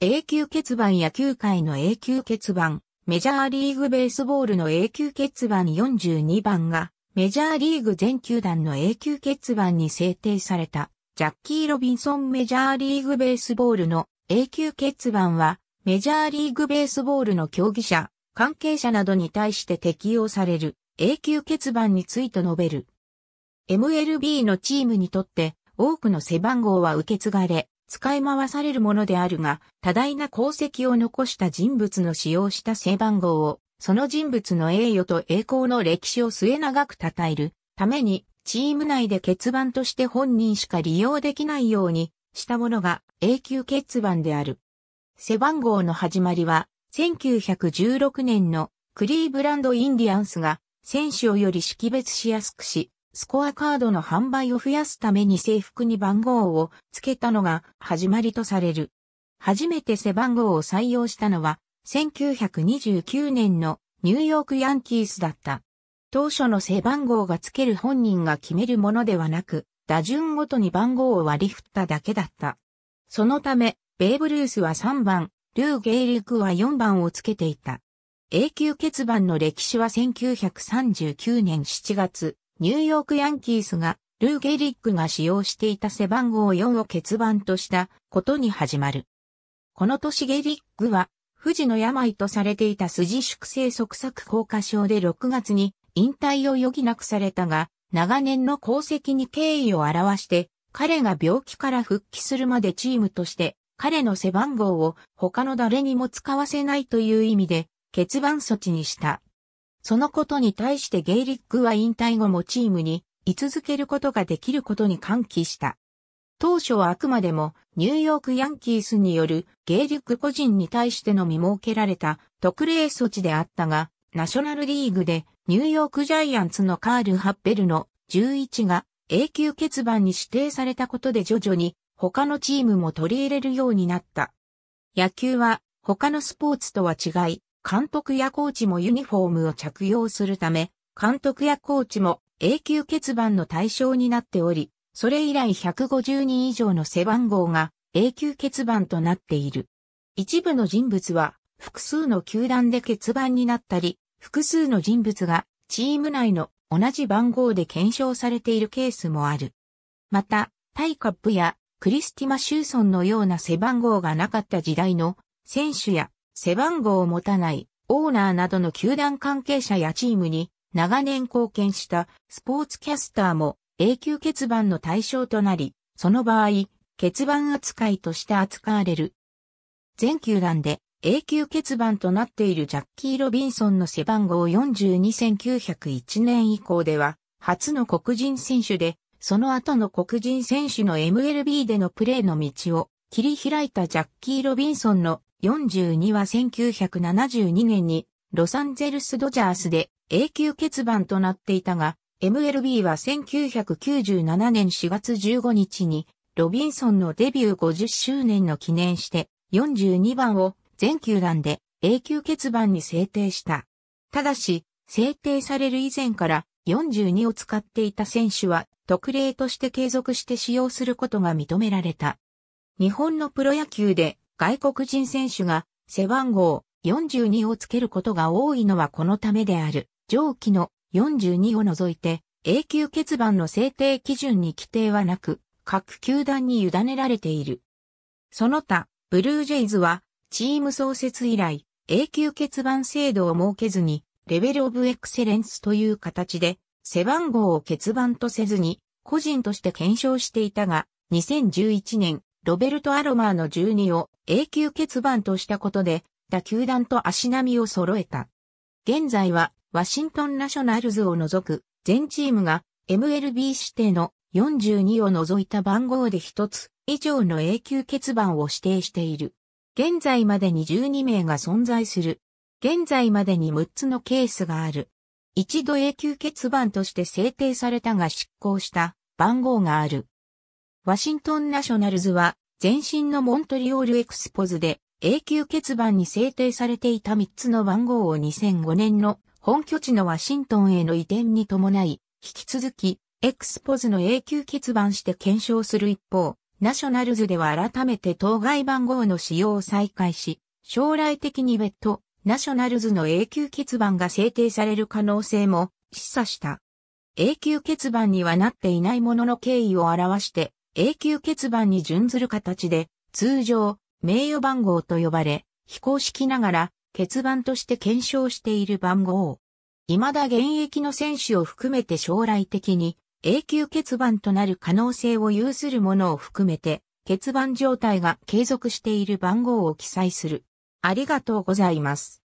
永久欠番野球界の永久欠番、メジャーリーグベースボールの永久欠番42番が、メジャーリーグ全球団の永久欠番に制定された、ジャッキー・ロビンソンメジャーリーグベースボールの永久欠番は、メジャーリーグベースボールの競技者、関係者などに対して適用される永久欠番について述べる。MLB のチームにとって多くの背番号は受け継がれ、使い回されるものであるが、多大な功績を残した人物の使用した正番号を、その人物の栄誉と栄光の歴史を末長く称えるために、チーム内で欠番として本人しか利用できないようにしたものが永久欠番である。背番号の始まりは、1916年のクリーブランド・インディアンスが選手をより識別しやすくし、スコアカードの販売を増やすために制服に番号を付けたのが始まりとされる。初めて背番号を採用したのは1929年のニューヨークヤンキースだった。当初の背番号が付ける本人が決めるものではなく、打順ごとに番号を割り振っただけだった。そのため、ベーブ・ルースは3番、ルー・ゲイリクは4番をつけていた。永久欠番の歴史は1939年7月、ニューヨークヤンキースがルー・ゲリックが使用していた背番号4を欠番としたことに始まる。この年ゲリックは、富士の病とされていた筋粛性側索硬化症で6月に引退を余儀なくされたが、長年の功績に敬意を表して、彼が病気から復帰するまでチームとして、彼の背番号を他の誰にも使わせないという意味で、欠番措置にした。そのことに対してゲイリックは引退後もチームに居続けることができることに歓喜した。当初はあくまでもニューヨークヤンキースによるゲイリック個人に対しての見設けられた特例措置であったが、ナショナルリーグでニューヨークジャイアンツのカール・ハッベルの11が永久欠番に指定されたことで徐々に他のチームも取り入れるようになった。野球は他のスポーツとは違い、監督やコーチもユニフォームを着用するため、監督やコーチも永久欠番の対象になっており、それ以来150人以上の背番号が永久欠番となっている。一部の人物は複数の球団で欠番になったり、複数の人物がチーム内の同じ番号で検証されているケースもある。また、タイカップやクリスティマ・シューソンのような背番号がなかった時代の選手や背番号を持たない、オーナーなどの球団関係者やチームに長年貢献したスポーツキャスターも永久欠番の対象となり、その場合、欠番扱いとして扱われる。全球団で永久欠番となっているジャッキー・ロビンソンの背番号42901年以降では、初の黒人選手で、その後の黒人選手の MLB でのプレーの道を切り開いたジャッキー・ロビンソンの42は1972年にロサンゼルスドジャースで永久欠番となっていたが、MLB は1997年4月15日にロビンソンのデビュー50周年の記念して42番を全球団で永久欠番に制定した。ただし、制定される以前から42を使っていた選手は特例として継続して使用することが認められた。日本のプロ野球で外国人選手が背番号42をつけることが多いのはこのためである。上記の42を除いて永久欠番の制定基準に規定はなく、各球団に委ねられている。その他、ブルージェイズはチーム創設以来、永久欠番制度を設けずに、レベルオブエクセレンスという形で、背番号を欠番とせずに、個人として検証していたが、2011年、ロベルト・アロマーの12を永久欠番としたことで、他球団と足並みを揃えた。現在は、ワシントン・ナショナルズを除く、全チームが MLB 指定の42を除いた番号で1つ以上の永久欠番を指定している。現在までに12名が存在する。現在までに6つのケースがある。一度永久欠番として制定されたが失効した番号がある。ワシントンナショナルズは、前身のモントリオールエクスポズで永久欠番に制定されていた3つの番号を2005年の本拠地のワシントンへの移転に伴い、引き続き、エクスポズの永久欠番して検証する一方、ナショナルズでは改めて当該番号の使用を再開し、将来的に別途、ナショナルズの永久欠番が制定される可能性も示唆した。永久欠番にはなっていないものの経緯を表して、永久欠番に準ずる形で、通常、名誉番号と呼ばれ、非公式ながら、欠番として検証している番号。未だ現役の選手を含めて将来的に、永久欠番となる可能性を有するものを含めて、欠番状態が継続している番号を記載する。ありがとうございます。